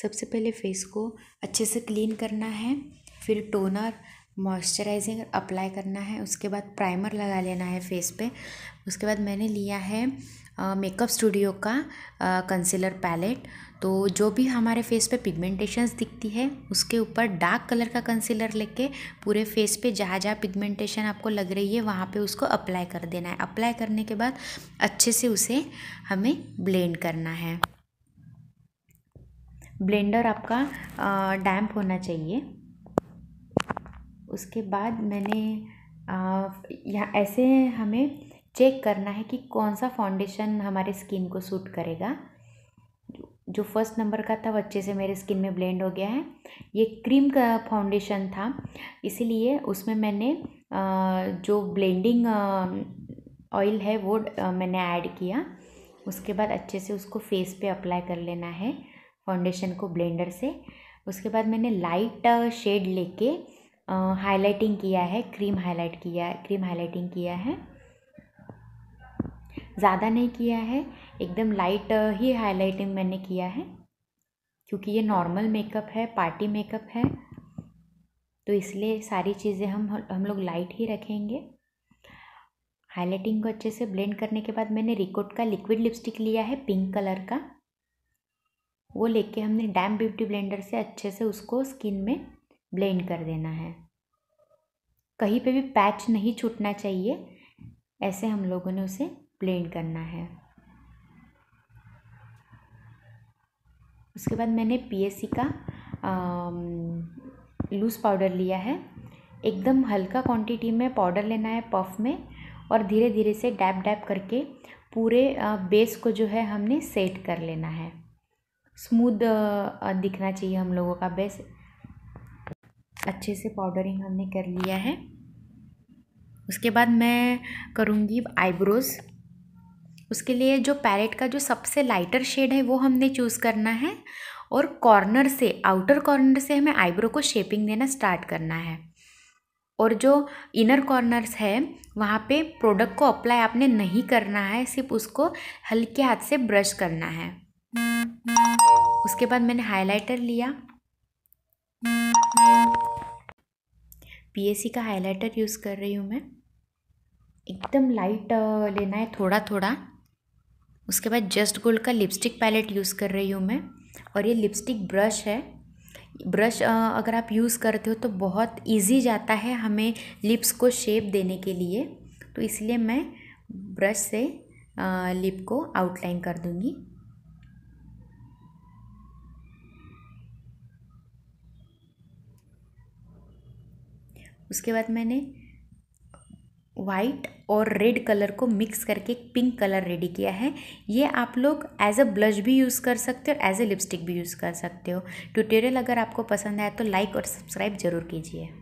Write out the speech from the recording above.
सबसे पहले फेस को अच्छे से क्लीन करना है फिर टोनर मॉइस्चराइजिंग अप्लाई करना है उसके बाद प्राइमर लगा लेना है फेस पे उसके बाद मैंने लिया है मेकअप स्टूडियो का कंसीलर पैलेट तो जो भी हमारे फेस पे पिगमेंटेशंस दिखती है उसके ऊपर डार्क कलर का कंसीलर लेके पूरे फेस पे जहाँ जहाँ पिगमेंटेशन आपको लग रही है वहाँ पे उसको अप्लाई कर देना है अप्लाई करने के बाद अच्छे से उसे हमें ब्लेंड करना है ब्लेंडर आपका डैम्प होना चाहिए उसके बाद मैंने यहाँ ऐसे हमें चेक करना है कि कौन सा फाउंडेशन हमारे स्किन को सूट करेगा जो फर्स्ट नंबर का था वो अच्छे से मेरे स्किन में ब्लेंड हो गया है ये क्रीम का फाउंडेशन था इसीलिए उसमें मैंने जो ब्लेंडिंग ऑयल है वो मैंने ऐड किया उसके बाद अच्छे से उसको फेस पे अप्लाई कर लेना है फाउंडेशन को ब्लेंडर से उसके बाद मैंने लाइट शेड uh, लेके हाइलाइटिंग uh, किया है क्रीम हाईलाइट किया है क्रीम हाइलाइटिंग किया है ज़्यादा नहीं किया है एकदम लाइट uh, ही हाइलाइटिंग मैंने किया है क्योंकि ये नॉर्मल मेकअप है पार्टी मेकअप है तो इसलिए सारी चीज़ें हम हम लोग लाइट ही रखेंगे हाइलाइटिंग को अच्छे से ब्लेंड करने के बाद मैंने रिकोट का लिक्विड लिपस्टिक लिया है पिंक कलर का वो लेके हमने डैम ब्यूटी ब्लेंडर से अच्छे से उसको स्किन में ब्लेंड कर देना है कहीं पे भी पैच नहीं छूटना चाहिए ऐसे हम लोगों ने उसे ब्लेंड करना है उसके बाद मैंने पीएससी का लूज़ पाउडर लिया है एकदम हल्का क्वांटिटी में पाउडर लेना है पफ में और धीरे धीरे से डैप डैप करके पूरे बेस को जो है हमने सेट कर लेना है स्मूद दिखना चाहिए हम लोगों का बेस अच्छे से पाउडरिंग हमने कर लिया है उसके बाद मैं करूँगी आईब्रोज़ उसके लिए जो पैरेट का जो सबसे लाइटर शेड है वो हमने चूज़ करना है और कॉर्नर से आउटर कॉर्नर से हमें आईब्रो को शेपिंग देना स्टार्ट करना है और जो इनर कॉर्नर्स है वहाँ पे प्रोडक्ट को अप्लाई आपने नहीं करना है सिर्फ उसको हल्के हाथ से ब्रश करना है उसके बाद मैंने हाइलाइटर लिया पीएससी का हाइलाइटर यूज़ कर रही हूँ मैं एकदम लाइट लेना है थोड़ा थोड़ा उसके बाद जस्ट गोल्ड का लिपस्टिक पैलेट यूज़ कर रही हूँ मैं और ये लिपस्टिक ब्रश है ब्रश अगर आप यूज़ करते हो तो बहुत इजी जाता है हमें लिप्स को शेप देने के लिए तो इसलिए मैं ब्रश से लिप को आउटलाइन कर दूँगी उसके बाद मैंने वाइट और रेड कलर को मिक्स करके एक पिंक कलर रेडी किया है ये आप लोग एज अ ब्लश भी यूज़ कर सकते हो एज अ लिपस्टिक भी यूज़ कर सकते हो ट्यूटोरियल अगर आपको पसंद आया तो लाइक और सब्सक्राइब ज़रूर कीजिए